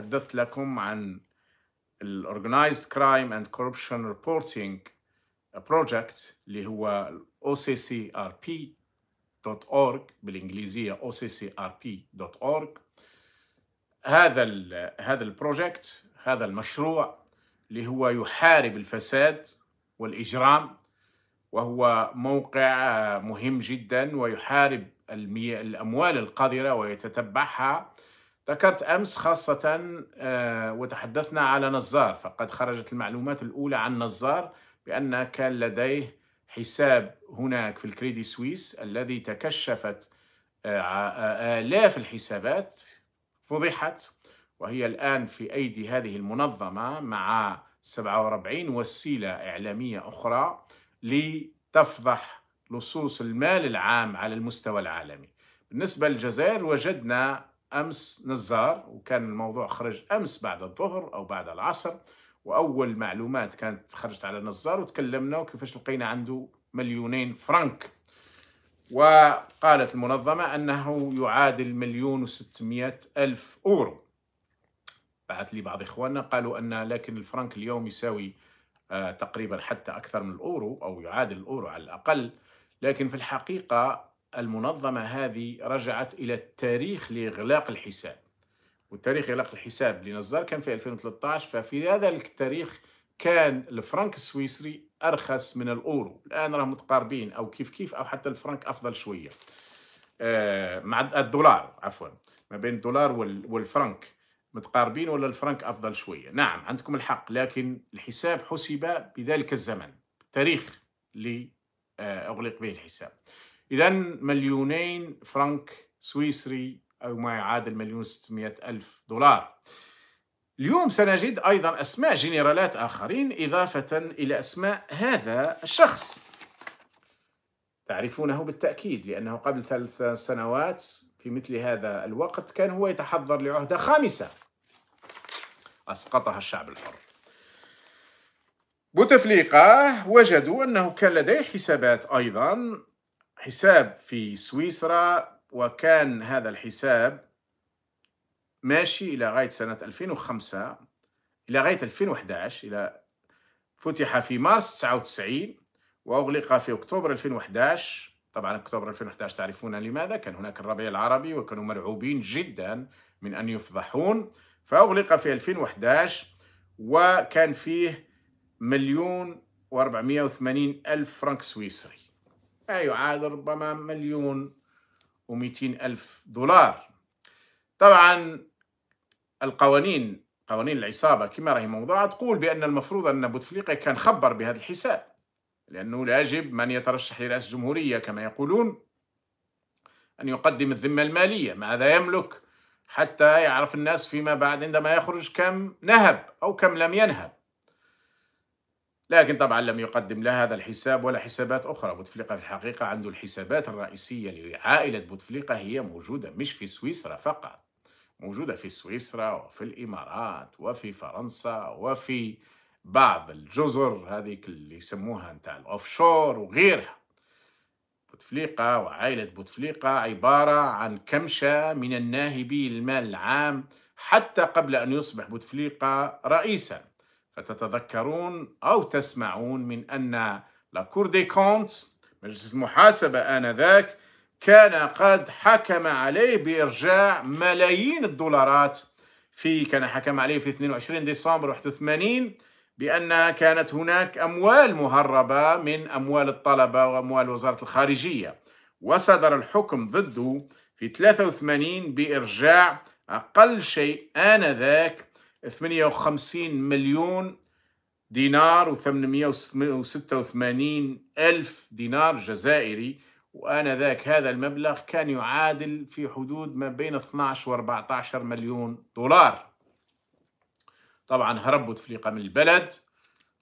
تحدثت لكم عن الـ Organized Crime and Corruption Reporting Project اللي هو OCCRP.org بالإنجليزية OCCRP.org هذا الـ هذا البروجكت هذا المشروع اللي هو يحارب الفساد والإجرام وهو موقع مهم جدا ويحارب الأموال القذرة ويتتبعها ذكرت أمس خاصة آه، وتحدثنا على نزار فقد خرجت المعلومات الأولى عن نزار بأن كان لديه حساب هناك في الكريدي سويس الذي تكشفت آه، آلاف الحسابات فضحت وهي الآن في أيدي هذه المنظمة مع 47 وسيلة إعلامية أخرى لتفضح لصوص المال العام على المستوى العالمي بالنسبة للجزائر وجدنا امس نزار وكان الموضوع خرج امس بعد الظهر او بعد العصر واول معلومات كانت خرجت على نزار وتكلمنا وكيفاش لقينا عنده مليونين فرنك وقالت المنظمة أنه يعادل مليون وستمائة ألف أورو بعث لي بعض إخواننا قالوا أن لكن الفرنك اليوم يساوي آه، تقريبا حتى أكثر من الأورو أو يعادل الأورو على الأقل لكن في الحقيقة المنظمة هذه رجعت إلى التاريخ لإغلاق الحساب وتاريخ إغلاق الحساب لنزار كان في 2013 ففي هذا التاريخ كان الفرنك السويسري أرخص من الأورو الآن راهم متقاربين أو كيف كيف أو حتى الفرنك أفضل شوية آه، مع الدولار عفوا ما بين الدولار والفرنك متقاربين ولا الفرنك أفضل شوية نعم عندكم الحق لكن الحساب حسب بذلك الزمن تاريخ لأغلق به الحساب إذا مليونين فرنك سويسري أو ما يعادل مليون ستمائة ألف دولار اليوم سنجد أيضا أسماء جنرالات آخرين إضافة إلى أسماء هذا الشخص تعرفونه بالتأكيد لأنه قبل ثلاث سنوات في مثل هذا الوقت كان هو يتحضر لعهدة خامسة أسقطها الشعب الحر بوتفليقة وجدوا أنه كان لديه حسابات أيضا حساب في سويسرا وكان هذا الحساب ماشي إلى غاية سنة 2005 إلى غاية 2011 إلى فتح في مارس 99 وأغلق في أكتوبر 2011 طبعا أكتوبر 2011 تعرفون لماذا كان هناك الربيع العربي وكانوا مرعوبين جدا من أن يفضحون فأغلق في 2011 وكان فيه مليون واربعمائة وثمانين ألف فرنك سويسري يعادل ربما مليون و200 ألف دولار طبعا القوانين قوانين العصابة كما راهي موضوعة تقول بأن المفروض أن بوتفليقة كان خبر بهذا الحساب لأنه لا يجب من يترشح لرئاسة الجمهورية كما يقولون أن يقدم الذمة المالية ماذا يملك حتى يعرف الناس فيما بعد عندما يخرج كم نهب أو كم لم ينهب لكن طبعا لم يقدم لا هذا الحساب ولا حسابات أخرى بوتفليقة في الحقيقة عنده الحسابات الرئيسية لعائلة بوتفليقة هي موجودة مش في سويسرا فقط موجودة في سويسرا وفي الإمارات وفي فرنسا وفي بعض الجزر هذه اللي يسموها نتاع الأوفشور وغيرها بوتفليقة وعائلة بوتفليقة عبارة عن كمشة من الناهبي المال العام حتى قبل أن يصبح بوتفليقة رئيساً فتتذكرون أو تسمعون من أن لاكور دي كونت مجلس المحاسبة آنذاك كان قد حكم عليه بإرجاع ملايين الدولارات في كان حكم عليه في 22 ديسمبر 81 بأن كانت هناك أموال مهربة من أموال الطلبة وأموال وزارة الخارجية وصدر الحكم ضده في 83 بإرجاع أقل شيء آنذاك 58 مليون دينار و886 ألف دينار جزائري وآنذاك هذا المبلغ كان يعادل في حدود ما بين 12 و 14 مليون دولار طبعا هرب بوتفليقة من البلد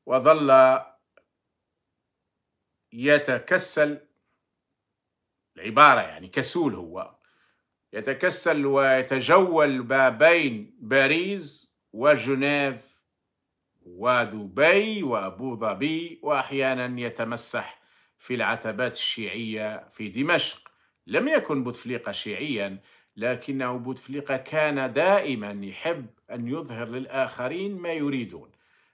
وظل يتكسل العبارة يعني كسول هو يتكسل ويتجول ما بين باريس وجنيف ودبي وأبو ظبي وأحيانا يتمسح في العتبات الشيعية في دمشق لم يكن بوتفليقة شيعيا لكنه بوتفليقة كان دائما يحب أن يظهر للآخرين ما يريدون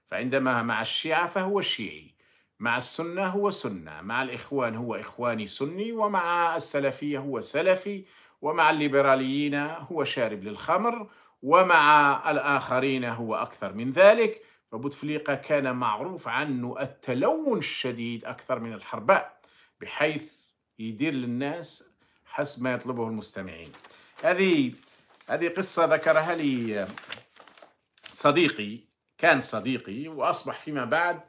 فعندما مع الشيعة فهو شيعي مع السنة هو سنة مع الإخوان هو إخواني سني ومع السلفية هو سلفي ومع الليبراليين هو شارب للخمر ومع الآخرين هو أكثر من ذلك فبوتفليقة كان معروف عنه التلون الشديد أكثر من الحرباء بحيث يدير للناس حسب ما يطلبه المستمعين هذه هذه قصة ذكرها لي صديقي كان صديقي وأصبح فيما بعد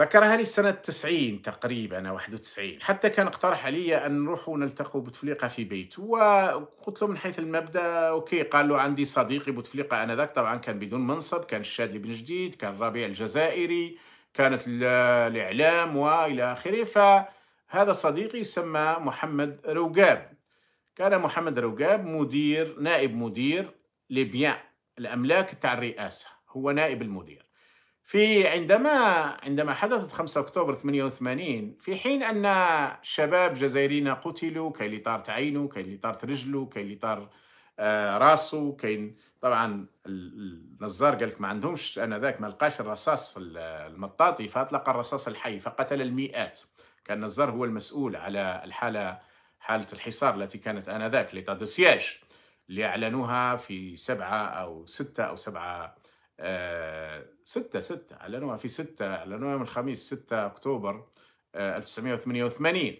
ذكرها لي سنة 90 تقريبا أو 91 حتى كان اقترح علي أن نروح ونلتقوا بوتفليقة في بيته وقلت له من حيث المبدأ أوكي قال له عندي صديقي بوتفليقة آنذاك طبعا كان بدون منصب كان الشادي بن جديد كان الربيع الجزائري كانت الإعلام وإلى آخره فهذا صديقي يسمى محمد روقاب كان محمد روقاب مدير نائب مدير لبيان الأملاك تاع الرئاسة هو نائب المدير في عندما عندما حدثت 5 اكتوبر 88 في حين ان شباب جزائريين قتلوا كاين اللي طارت عينه كاين اللي طارت رجله كاين اللي طار آه، راسه كاين طبعا النزار قال لك ما عندهمش انذاك ما لقاش الرصاص المطاطي فاطلق الرصاص الحي فقتل المئات كان النزار هو المسؤول على الحاله حاله الحصار التي كانت انذاك ليتا دو سياج اللي اعلنوها في 7 او 6 او 7 6 6 اعلنوها في 6 اعلنوها يوم الخميس 6 اكتوبر 1988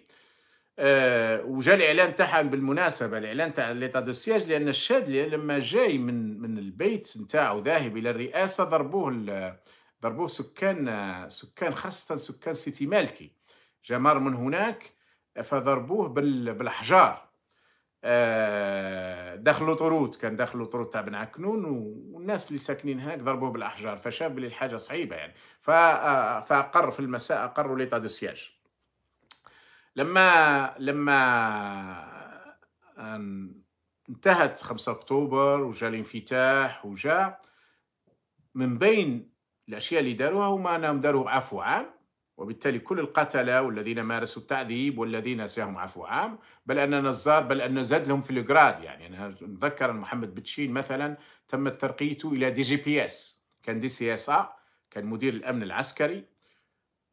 آه، آه، وجاء الاعلان تاعها بالمناسبه الاعلان تاع ليتا دو سياج لان الشادلي لما جاي من من البيت نتاعو ذاهب الى الرئاسه ضربوه ضربوه سكان سكان خاصه سكان سيتي مالكي جا من هناك فضربوه بالاحجار آه، دخلوا طرود كان دخلوا طرود تاع بن عكنون والناس اللي ساكنين هناك ضربوه بالاحجار فشاف بلي الحاجه صعيبه يعني آه، فاقر في المساء اقروا ليطا دو سياج لما لما آه، انتهت 5 اكتوبر وجا الانفتاح وجا من بين الاشياء اللي داروها هما انهم داروا عفو عام وبالتالي كل القتلة والذين مارسوا التعذيب والذين ساهم عفو عام بل أن نزار بل أن زاد لهم في الجراد يعني أنا أتذكر محمد بتشين مثلا تم ترقيته إلى دي جي بي اس كان دي سي اس كان مدير الأمن العسكري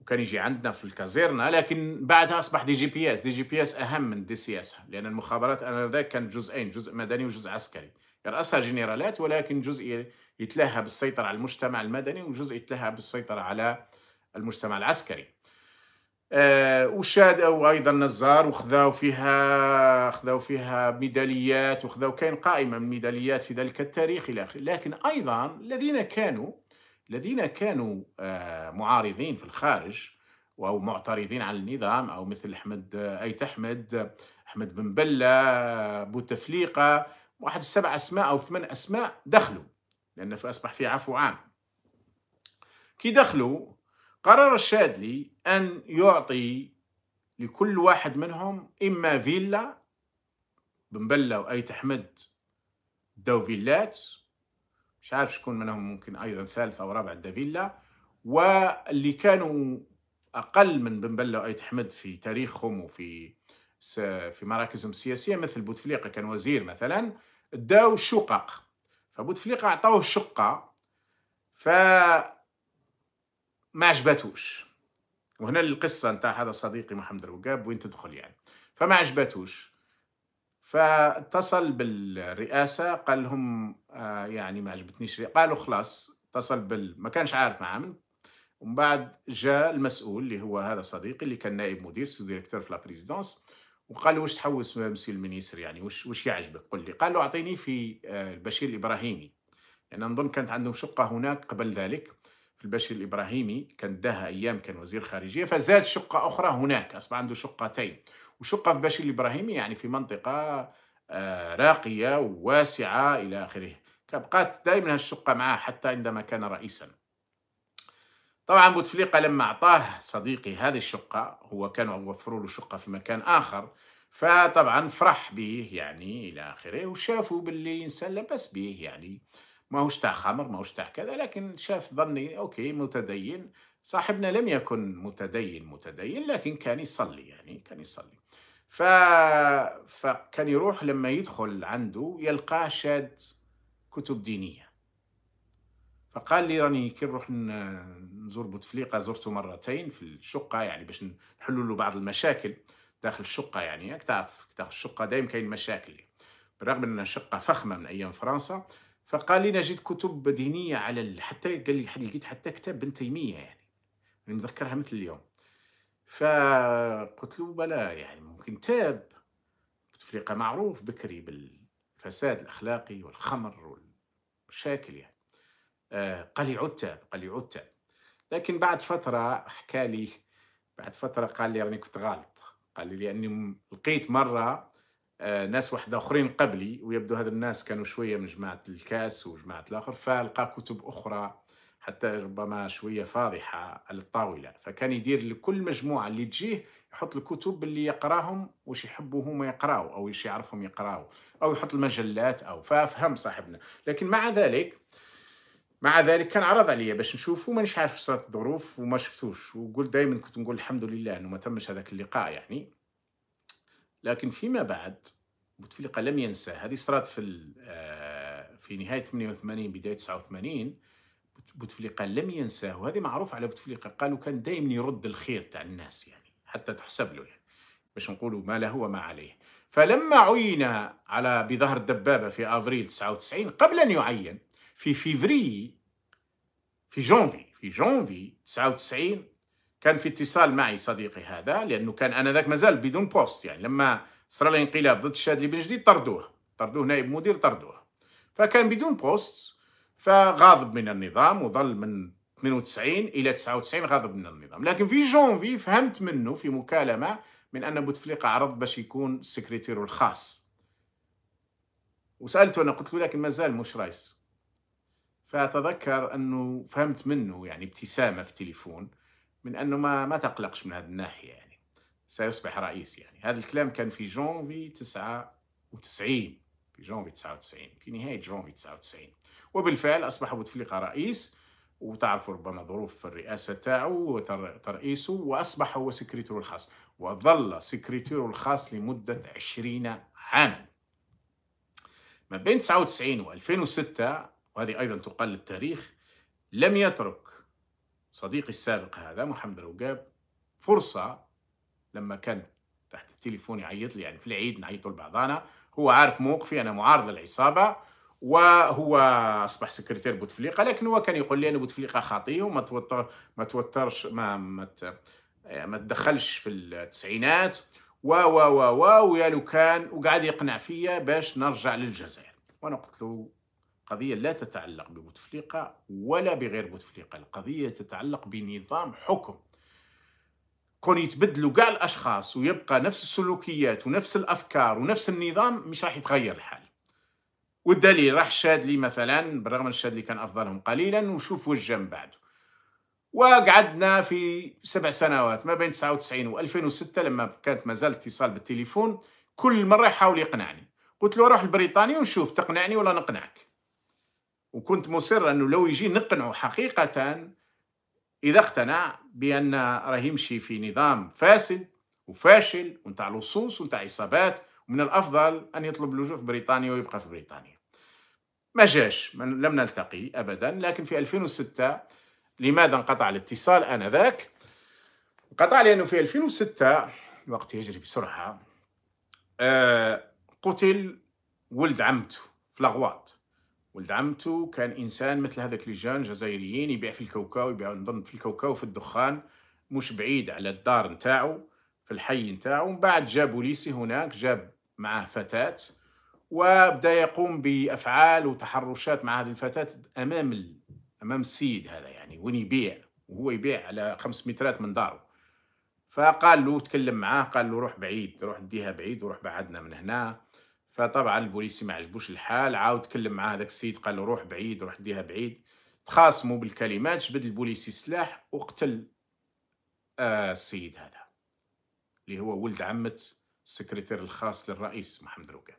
وكان يجي عندنا في الكازيرنا لكن بعدها أصبح دي جي بي اس دي جي بي اس أهم من دي سي اس لأن المخابرات آنذاك كانت جزئين جزء مدني وجزء عسكري يرأسها جنرالات ولكن جزء يتلهى بالسيطرة على المجتمع المدني وجزء يتلهى بالسيطرة على المجتمع العسكري آه، وشاد وايضا نزار وخذاو فيها خذاو فيها ميداليات وخذاو كاين قائمه من الميداليات في ذلك التاريخ الى اخره لكن ايضا الذين كانوا الذين كانوا آه، معارضين في الخارج او معترضين على النظام او مثل احمد ايت احمد احمد بن بله بوتفليقه واحد سبع اسماء او ثمان اسماء دخلوا لان اصبح في عفو عام كي دخلوا قرر الشادلي أن يعطي لكل واحد منهم إما فيلا بنبلة وأي أحمد داو فيلات مش عارف شكون منهم ممكن أيضا ثالث أو رابع دا فيلا واللي كانوا أقل من بنبلة وأي أحمد في تاريخهم وفي في مراكزهم السياسية مثل بوتفليقة كان وزير مثلا داو شقق فبوتفليقة أعطوه شقة ف ما عجبتوش وهنا القصة نتاع هذا صديقي محمد الوقاب وين تدخل يعني فما عجبتوش فاتصل بالرئاسة قال لهم آه يعني ما عجبتنيش قالوا خلاص اتصل بال ما كانش عارف معامل ومن بعد جاء المسؤول اللي هو هذا صديقي اللي كان نائب مدير سو ديريكتور في لابريزيدونس وقال له واش تحوس مسي المنيسر يعني واش واش يعجبك قل لي قال له اعطيني في آه، البشير الابراهيمي لان يعني نظن كانت عندهم شقه هناك قبل ذلك البشير الإبراهيمي كان داها أيام كان وزير خارجية فزاد شقة أخرى هناك أصبح عنده شقتين وشقة في البشير الإبراهيمي يعني في منطقة آه، راقية وواسعة إلى آخره بقات دائما الشقة معاه حتى عندما كان رئيسا طبعا بوتفليقة لما أعطاه صديقي هذه الشقة هو كانوا وفروا له شقة في مكان آخر فطبعا فرح به يعني إلى آخره وشافوا باللي إنسان لبس به يعني ما تاع خمر ما تاع كذا لكن شاف ظني أوكي متدين صاحبنا لم يكن متدين متدين لكن كان يصلي يعني كان يصلي ف... فكان يروح لما يدخل عنده يلقاه شاد كتب دينية فقال لي راني كي نروح نزور بوتفليقة زرته مرتين في الشقة يعني باش نحلوا له بعض المشاكل داخل الشقة يعني تعرف داخل الشقة دائما كاين مشاكل بالرغم أنها شقة فخمة من أيام فرنسا فقال لي نجد كتب دينيه على حتى قال لي لقيت حتى كتاب بن تيميه يعني انا مذكرها مثل اليوم فقلت له بلا يعني ممكن تاب بتفريقه معروف بكري بالفساد الاخلاقي والخمر والمشاكل يعني آه، قال لي عد تاب قال لي عد تاب لكن بعد فتره حكى لي بعد فتره قال لي راني كنت غلط قال لي لاني لقيت مره آه، ناس واحدة آخرين قبلي ويبدو هذا الناس كانوا شوية من جماعة الكاس وجماعة الآخر فلقى كتب أخرى حتى ربما شوية فاضحة على الطاولة فكان يدير لكل مجموعة اللي تجيه يحط الكتب اللي يقراهم واش يحبوا هما يقراو أو واش يعرفهم يقراو أو يحط المجلات أو ففهم صاحبنا لكن مع ذلك مع ذلك كان عرض عليا باش نشوفو مانيش عارف صارت الظروف وما شفتوش وقلت دائما كنت نقول الحمد لله انه ما تمش هذاك اللقاء يعني لكن فيما بعد بوتفليقه لم ينسى هذه صارت في آه، في نهايه 88 بدايه 89 بوتفليقه لم ينساه وهذه معروف على بوتفليقه قالوا كان دائما يرد الخير تاع الناس يعني حتى تحسب له يعني باش نقولوا ما له وما عليه فلما عين على بظهر الدبابه في افريل 99 قبل ان يعين في فيفري في جونفي في جونفي 99 كان في اتصال معي صديقي هذا لانه كان انا ذاك مازال بدون بوست يعني لما صار الانقلاب ضد الشاذلي بن جديد طردوه طردوه نائب مدير طردوه فكان بدون بوست فغاضب من النظام وظل من 92 الى 99 غاضب من النظام لكن في جونفي فهمت منه في مكالمه من ان بوتفليقه عرض باش يكون السكرتير الخاص وسالته انا قلت له لكن مازال مش رئيس فاتذكر انه فهمت منه يعني ابتسامه في التليفون من انه ما ما تقلقش من هذه الناحيه يعني سيصبح رئيس يعني هذا الكلام كان في جونفي 99 في جونفي 99 في نهايه جونفي 99 وبالفعل اصبح بوتفليقه رئيس وتعرفوا ربما ظروف الرئاسه تاعو وترئيسه واصبح هو سكرتيره الخاص وظل سكرتيره الخاص لمده 20 عاما ما بين 99 و 2006 وهذه ايضا تقال للتاريخ لم يترك صديقي السابق هذا محمد الوقاب فرصة لما كان تحت التليفون يعيط لي يعني في العيد نعيطوا لبعضانا هو عارف موقفي أنا معارض للعصابة وهو اصبح سكرتير بوتفليقه لكن هو كان يقول لي ان بوتفليقه خاطيه وما توتر ما توترش ما ما ما تدخلش في التسعينات و و و و ويا لو كان وقعد يقنع فيا باش نرجع للجزائر وانا قلت له قضية لا تتعلق ببوتفليقة ولا بغير بوتفليقة القضية تتعلق بنظام حكم كون يتبدلوا كاع الاشخاص ويبقى نفس السلوكيات ونفس الافكار ونفس النظام مش راح يتغير الحال والدليل راح الشاذلي مثلا بالرغم ان الشاذلي كان افضلهم قليلا وشوف وجه من بعده وقعدنا في سبع سنوات ما بين 99 و 2006 لما كانت مازال اتصال بالتليفون كل مره يحاول يقنعني قلت له روح لبريطانيا وشوف تقنعني ولا نقنعك وكنت مصر انه لو يجي نقنعه حقيقه اذا اقتنع بان راه يمشي في نظام فاسد وفاشل ونتاع لصوص ونتاع عصابات ومن الافضل ان يطلب اللجوء في بريطانيا ويبقى في بريطانيا ما جاش لم نلتقي ابدا لكن في 2006 لماذا انقطع الاتصال انذاك انقطع لانه في 2006 الوقت يجري بسرعه آه قتل ولد عمته في لاغواط ولد عمته كان انسان مثل هذاك لجان جزائريين يبيع في الكاوكاو يبيع نظن في الكاوكاو في الدخان مش بعيد على الدار نتاعو في الحي نتاعو من بعد جا بوليسي هناك جاب معاه فتاه وبدا يقوم بافعال وتحرشات مع هذه الفتاه امام ال... امام السيد هذا يعني وين يبيع وهو يبيع على خمس مترات من داره فقال له تكلم معاه قال له روح بعيد روح ديها بعيد وروح بعدنا من هنا فطبعا البوليسي ما عجبوش الحال عاود تكلم مع هذاك السيد قال له روح بعيد روح ديها بعيد تخاصموا بالكلمات جبد البوليسي السلاح وقتل آه السيد هذا اللي هو ولد عمة السكرتير الخاص للرئيس محمد روكان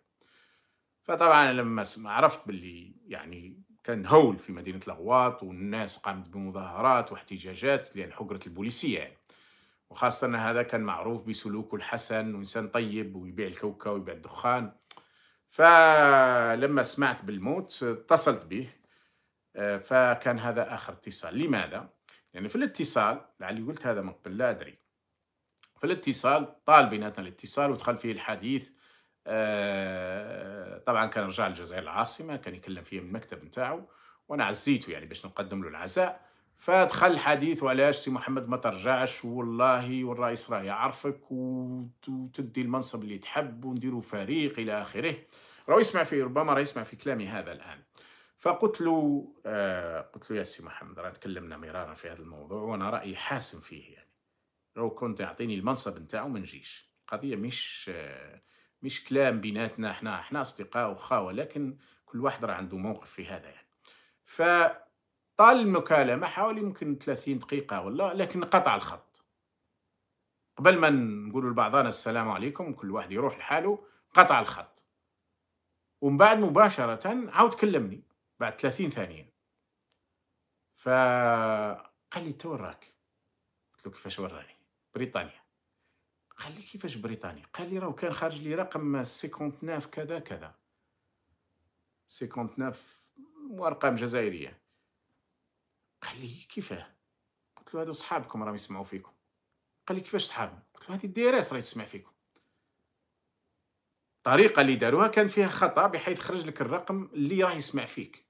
فطبعا لما عرفت باللي يعني كان هول في مدينة الغواط والناس قامت بمظاهرات واحتجاجات لأن حقرة البوليسية يعني. وخاصة ان هذا كان معروف بسلوكه الحسن وإنسان طيب ويبيع الكوكا ويبيع الدخان فلما سمعت بالموت اتصلت به آه، فكان هذا آخر اتصال لماذا؟ لأن يعني في الاتصال لعلي قلت هذا من قبل لا أدري في الاتصال طال بيناتنا الاتصال ودخل فيه الحديث آه، طبعا كان رجع الجزائر العاصمه كان يكلم فيه من المكتب نتاعو وانا عزيته يعني باش نقدم له العزاء فدخل الحديث وعلاش سي محمد ما ترجعش والله والرئيس راه يعرفك وتدي المنصب اللي تحب ونديروا فريق الى اخره راه يسمع في ربما راه يسمع في كلامي هذا الان فقلت له آه قلت له يا سي محمد راه تكلمنا مرارا في هذا الموضوع وانا رايي حاسم فيه يعني لو كنت يعطيني المنصب نتاعو ما نجيش قضيه مش آه مش كلام بيناتنا احنا احنا اصدقاء وخاوه لكن كل واحد راه عنده موقف في هذا يعني ف طال المكالمة حوالي يمكن 30 دقيقة ولا لكن قطع الخط قبل ما نقول لبعضنا السلام عليكم كل واحد يروح لحاله قطع الخط ومن بعد مباشرة عاود كلمني بعد 30 ثانية فقال لي تو راك قلت له كيفاش وراني بريطانيا قال لي كيفاش بريطانيا قال لي راهو كان خارج لي رقم 59 كذا كذا 59 وارقام جزائريه قال لي كيفاه قلت له هادو صحابكم راهم يسمعوا فيكم قال لي كيفاش صحابنا قلت له هادي الديريس راهي تسمع فيكم الطريقه اللي داروها كان فيها خطا بحيث خرج لك الرقم اللي راه يسمع فيك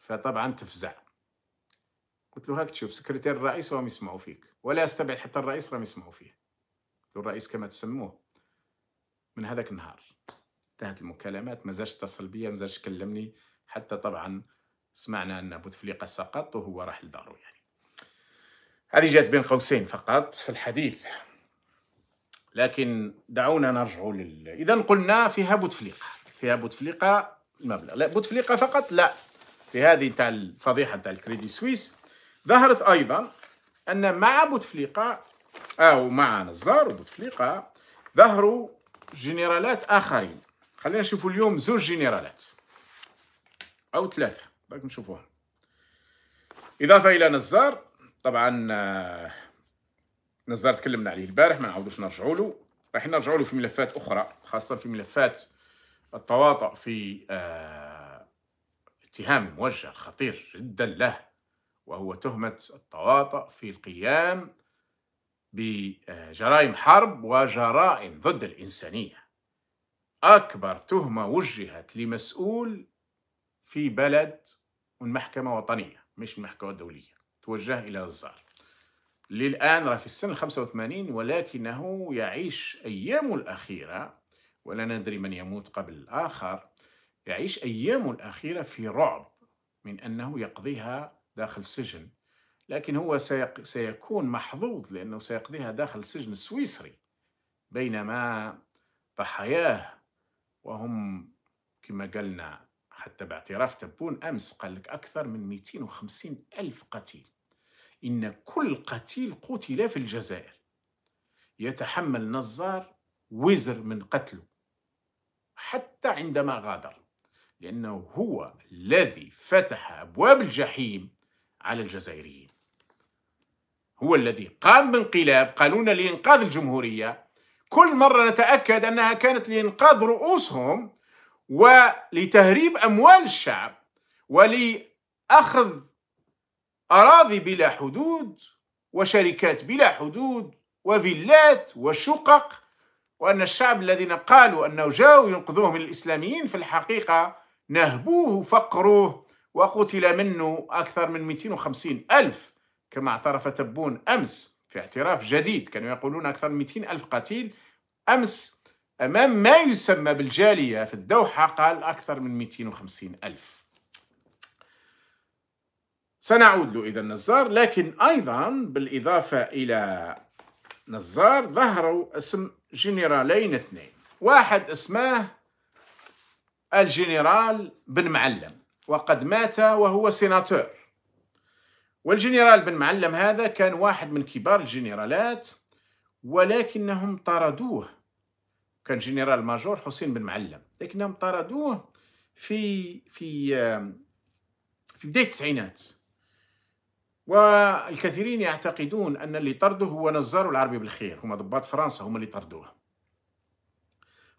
فطبعا تفزع قلت له هاك تشوف سكرتير الرئيس راهم يسمعوا فيك ولا استبعد حتى الرئيس راهم يسمعوا فيه قلت له الرئيس كما تسموه من هذاك النهار انتهت المكالمات ما زالش اتصل بيا ما زالش كلمني حتى طبعا سمعنا أن بوتفليقة سقط وهو راح لدارو يعني هذه جات بين قوسين فقط في الحديث لكن دعونا نرجع لل إذا قلنا فيها بوتفليقة فيها بوتفليقة المبلغ لا بوتفليقة فقط لا في هذه تاع الفضيحة تاع الكريدي سويس ظهرت أيضا أن مع بوتفليقة أو مع نزار وبوتفليقة ظهروا جنرالات آخرين خلينا نشوفوا اليوم زوج جنرالات أو ثلاثة برك نشوفوها اضافه الى نزار طبعا آه، نزار تكلمنا عليه البارح ما نعاودوش نرجعوا له راح نرجعوا له في ملفات اخرى خاصه في ملفات التواطؤ في آه، اتهام موجه خطير جدا له وهو تهمه التواطؤ في القيام بجرائم حرب وجرائم ضد الانسانيه اكبر تهمه وجهت لمسؤول في بلد من محكمة وطنية مش محكمة دولية توجه إلى الزار للآن راه في السن الخمسة وثمانين ولكنه يعيش أيامه الأخيرة ولا ندري من يموت قبل الآخر يعيش أيامه الأخيرة في رعب من أنه يقضيها داخل سجن لكن هو سيق... سيكون محظوظ لأنه سيقضيها داخل السجن السويسري بينما ضحاياه وهم كما قلنا حتى باعتراف تبون أمس قال لك أكثر من 250 ألف قتيل إن كل قتيل قتل في الجزائر يتحمل نزار وزر من قتله حتى عندما غادر لأنه هو الذي فتح أبواب الجحيم على الجزائريين هو الذي قام بانقلاب قانون لإنقاذ الجمهورية كل مرة نتأكد أنها كانت لإنقاذ رؤوسهم ولتهريب أموال الشعب ولأخذ أراضي بلا حدود وشركات بلا حدود وفيلات وشقق وأن الشعب الذين قالوا أنه جاءوا ينقذوه من الإسلاميين في الحقيقة نهبوه فقروه وقتل منه أكثر من 250 ألف كما اعترف تبون أمس في اعتراف جديد كانوا يقولون أكثر من 200 ألف قتيل أمس أمام ما يسمى بالجالية في الدوحة قال أكثر من 250 ألف سنعود له إذا نزار لكن أيضا بالإضافة إلى نزار ظهروا اسم جنرالين اثنين واحد اسمه الجنرال بن معلم وقد مات وهو سيناتور والجنرال بن معلم هذا كان واحد من كبار الجنرالات ولكنهم طردوه كان جنرال ماجور حسين بن معلم لكنهم طردوه في في في بداية التسعينات والكثيرين يعتقدون أن اللي طرده هو نزار العربي بالخير هما ضباط فرنسا هما اللي طردوه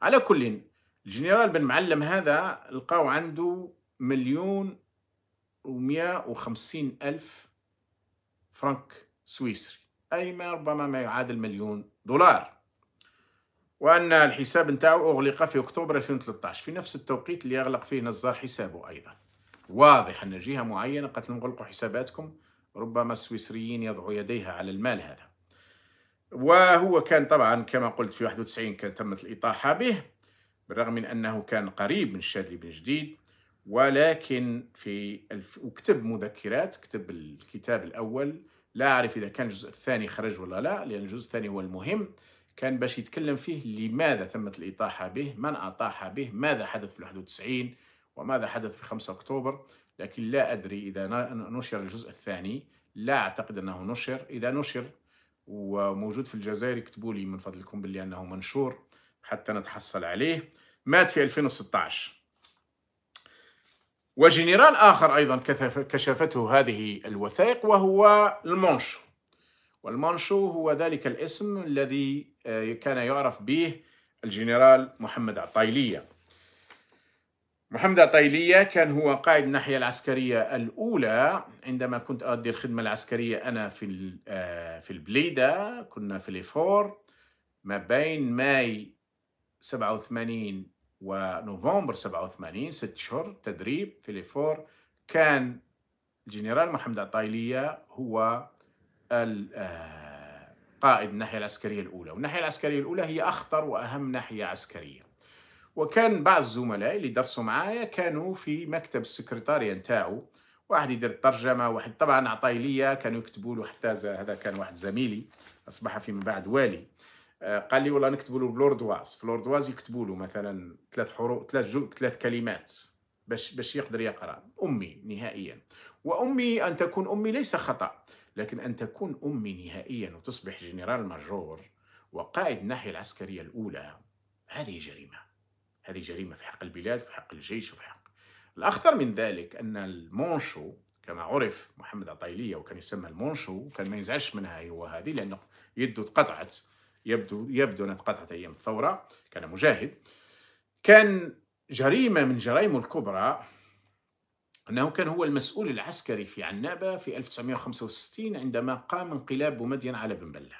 على كل الجنرال بن معلم هذا لقاو عنده مليون ومئة وخمسين ألف فرنك سويسري أي ما ربما ما يعادل مليون دولار وأن الحساب نتاعو أغلق في أكتوبر 2013 في نفس التوقيت اللي اغلق فيه نزار حسابه أيضا واضح أن جهة معينة قالت لهم غلقوا حساباتكم ربما السويسريين يضعوا يديها على المال هذا وهو كان طبعا كما قلت في 91 كان تمت الإطاحة به بالرغم من أنه كان قريب من الشاذلي بن جديد ولكن في الف... وكتب مذكرات كتب الكتاب الأول لا أعرف إذا كان الجزء الثاني خرج ولا لا لأن الجزء الثاني هو المهم كان باش يتكلم فيه لماذا تمت الإطاحة به من أطاح به ماذا حدث في 91 وماذا حدث في 5 أكتوبر لكن لا أدري إذا نشر الجزء الثاني لا أعتقد أنه نشر إذا نشر وموجود في الجزائر اكتبوا لي من فضلكم باللي أنه منشور حتى نتحصل عليه مات في 2016 وجنرال آخر أيضا كشفته هذه الوثائق وهو المونشو والمانشو هو ذلك الاسم الذي آه، كان يعرف به الجنرال محمد عطايلية محمد عطايلية كان هو قائد الناحية العسكرية الأولى عندما كنت أؤدي الخدمة العسكرية أنا في آه، في البليدة كنا في ليفور ما بين ماي 87 ونوفمبر 87 ست شهور تدريب في ليفور كان الجنرال محمد عطايلية هو آه، قائد الناحية العسكرية الأولى والناحية العسكرية الأولى هي أخطر وأهم ناحية عسكرية وكان بعض الزملاء اللي درسوا معايا كانوا في مكتب السكرتارية نتاعو واحد يدير الترجمة واحد طبعا عطاي ليا كانوا يكتبوا له حتى هذا كان واحد زميلي أصبح فيما بعد والي آه، قال لي والله نكتبوا له بلوردواز في يكتبوا له مثلا ثلاث حروف ثلاث جو ثلاث كلمات باش باش يقدر يقرا امي نهائيا وامي ان تكون امي ليس خطا لكن أن تكون أمي نهائيا وتصبح جنرال ماجور وقائد الناحية العسكرية الأولى هذه جريمة هذه جريمة في حق البلاد في حق الجيش وفي حق الأخطر من ذلك أن المونشو كما عرف محمد عطيلية وكان يسمى المونشو كان ما ينزعش منها هو هذه لأنه يده تقطعت يبدو يبدو أنها تقطعت أيام الثورة كان مجاهد كان جريمة من جرائمه الكبرى أنه كان هو المسؤول العسكري في عنابة في 1965 عندما قام انقلاب بومدين على بن بلة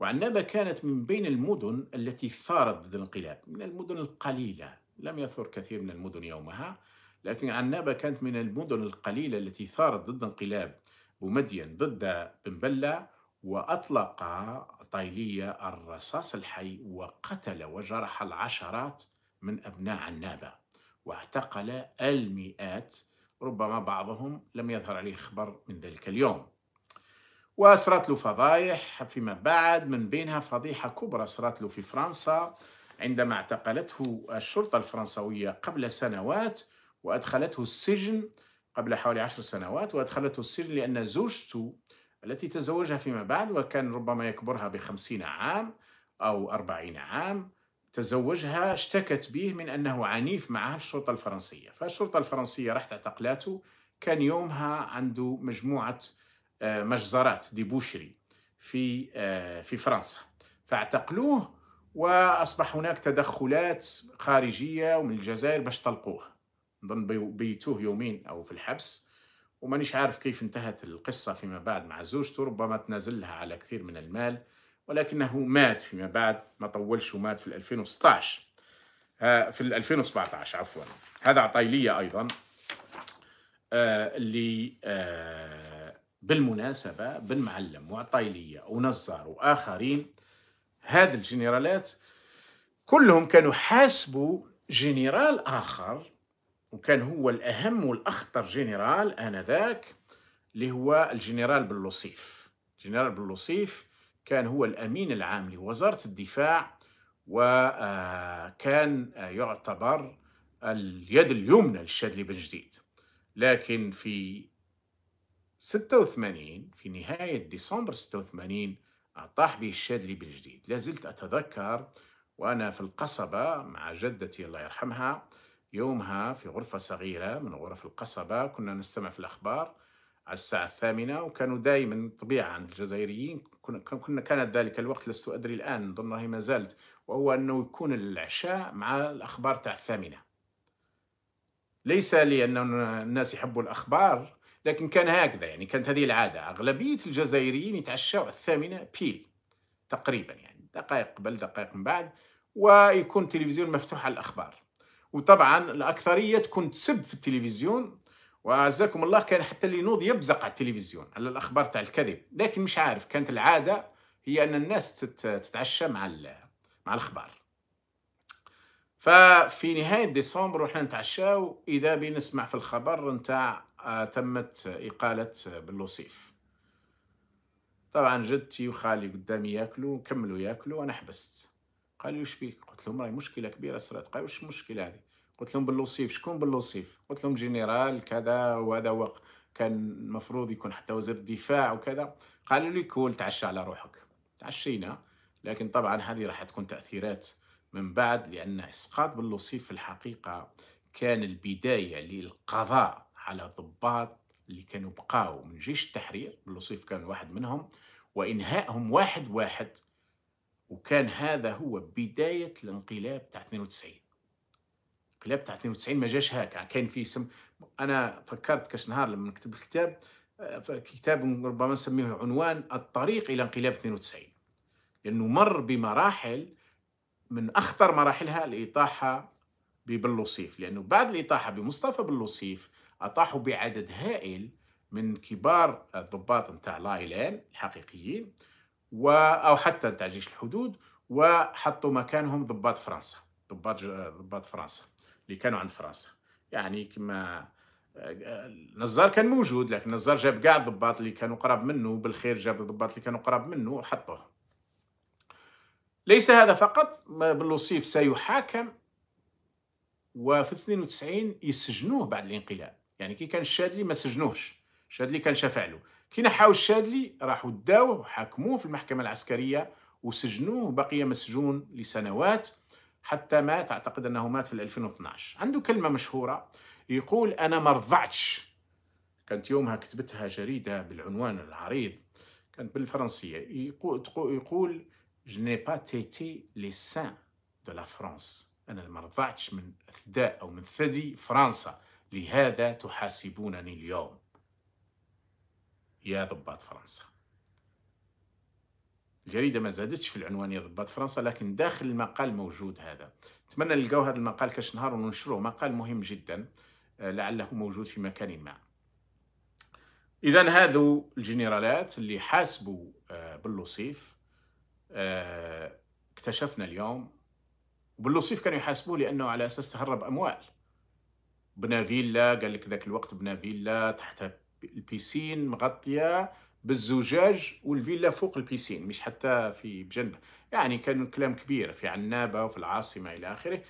وعنابة كانت من بين المدن التي ثارت ضد الانقلاب من المدن القليلة لم يثر كثير من المدن يومها لكن عنابة كانت من المدن القليلة التي ثارت ضد انقلاب بومدين ضد بن بلة وأطلق طيلية الرصاص الحي وقتل وجرح العشرات من أبناء عنابة واعتقل المئات ربما بعضهم لم يظهر عليه خبر من ذلك اليوم وصارت له فضايح فيما بعد من بينها فضيحة كبرى صارت له في فرنسا عندما اعتقلته الشرطة الفرنسوية قبل سنوات وأدخلته السجن قبل حوالي عشر سنوات وأدخلته السجن لأن زوجته التي تزوجها فيما بعد وكان ربما يكبرها بخمسين عام أو أربعين عام تزوجها اشتكت به من أنه عنيف معها الشرطة الفرنسية فالشرطة الفرنسية راحت اعتقلاته كان يومها عنده مجموعة آه، مجزرات ديبوشري في آه، في فرنسا فاعتقلوه واصبح هناك تدخلات خارجيه ومن الجزائر باش طلقوه نظن بيتوه يومين او في الحبس ومانيش عارف كيف انتهت القصه فيما بعد مع زوجته ربما تنازل لها على كثير من المال ولكنه مات فيما بعد ما طولش ومات في 2016 آه، في 2017 عفوا هذا عطايلية أيضا آه، اللي آه، بالمناسبة بن معلم ونزار وآخرين هاد الجنرالات كلهم كانوا حاسبوا جنرال آخر وكان هو الأهم والأخطر جنرال آنذاك اللي هو الجنرال بلوصيف جنرال بلوصيف كان هو الأمين العام لوزارة الدفاع وكان آه، آه، يعتبر اليد اليمنى للشاذلي بن جديد لكن في 86 في نهاية ديسمبر 86 طاح به الشاذلي بن جديد لازلت أتذكر وأنا في القصبة مع جدتي الله يرحمها يومها في غرفة صغيرة من غرف القصبة كنا نستمع في الأخبار على الساعة الثامنة وكانوا دائما طبيعة عند الجزائريين كنا كانت ذلك الوقت لست أدري الآن نظن هي ما زالت وهو أنه يكون العشاء مع الأخبار تاع الثامنة ليس لأن الناس يحبوا الأخبار لكن كان هكذا يعني كانت هذه العادة أغلبية الجزائريين يتعشوا الثامنة بيل تقريبا يعني دقائق قبل دقائق من بعد ويكون التلفزيون مفتوح على الأخبار وطبعا الأكثرية تكون تسب في التلفزيون وعزكم الله كان حتى اللي ينوض يبزق على التلفزيون على الاخبار تاع الكذب لكن مش عارف كانت العاده هي ان الناس تتعشى مع مع الاخبار ففي نهاية ديسمبر وحنا نتعشاو إذا بنسمع في الخبر نتاع آه، تمت إقالة باللوصيف طبعا جدتي وخالي قدامي ياكلوا كملوا ياكلوا وأنا حبست قالوا لي وش بيك قلت لهم راهي مشكلة كبيرة صارت قالوا وش المشكلة هذه قلت لهم باللوصيف شكون باللوصيف قلت لهم جنرال كذا وهذا هو كان المفروض يكون حتى وزير الدفاع وكذا قالوا لي كول تعشى على روحك تعشينا لكن طبعا هذه راح تكون تاثيرات من بعد لان اسقاط باللوصيف في الحقيقه كان البدايه للقضاء على ضباط اللي كانوا بقاو من جيش التحرير باللوصيف كان واحد منهم وانهائهم واحد واحد وكان هذا هو بدايه الانقلاب تاع 92 كلاب تاع 92 ما جاش هكا كان في اسم انا فكرت كاش نهار لما نكتب الكتاب آه، كتاب ربما نسميه عنوان الطريق الى انقلاب 92 لانه مر بمراحل من اخطر مراحلها الاطاحه ببلوصيف لانه بعد الاطاحه بمصطفى بلوصيف اطاحوا بعدد هائل من كبار الضباط نتاع لايلان الحقيقيين و او حتى نتاع جيش الحدود وحطوا مكانهم ضباط فرنسا ضباط ضباط فرنسا اللي كانوا عند فرنسا يعني كما آه، نزار كان موجود لكن نزار جاب كاع الضباط اللي كانوا قراب منه بالخير جاب الضباط اللي كانوا قراب منه وحطوهم ليس هذا فقط بلوصيف سيحاكم وفي 92 يسجنوه بعد الانقلاب يعني كي كان الشادلي ما سجنوهش الشادلي كان شافعلو كي نحاو الشادلي راحوا داوه وحاكموه في المحكمه العسكريه وسجنوه بقي مسجون لسنوات حتى مات أعتقد أنه مات في 2012 عنده كلمة مشهورة يقول أنا ما رضعتش كانت يومها كتبتها جريدة بالعنوان العريض كانت بالفرنسية يقول, يقول je n'ai pas été les saints de la France أنا ما رضعتش من أثداء أو من ثدي فرنسا لهذا تحاسبونني اليوم يا ضباط فرنسا الجريده ما زادتش في العنوان يا ضباط فرنسا لكن داخل المقال موجود هذا نتمنى نلقاو هذا المقال كاش نهار وننشروه مقال مهم جدا آه، لعله موجود في مكان ما اذا هذو الجنرالات اللي حاسبوا آه، باللوصيف آه، اكتشفنا اليوم وباللوصيف كانوا يحاسبوه لانه على اساس تهرب اموال بنا فيلا قال لك ذاك الوقت بنا فيلا تحت البيسين مغطيه بالزجاج والفيلا فوق البيسين مش حتى في بجنب يعني كان كلام كبير في عنابة وفي العاصمة إلى آخره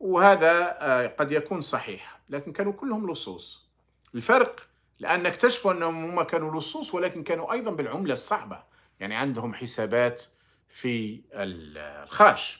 وهذا آه، قد يكون صحيح لكن كانوا كلهم لصوص الفرق لأن اكتشفوا أنهم هم كانوا لصوص ولكن كانوا أيضا بالعملة الصعبة يعني عندهم حسابات في الخاش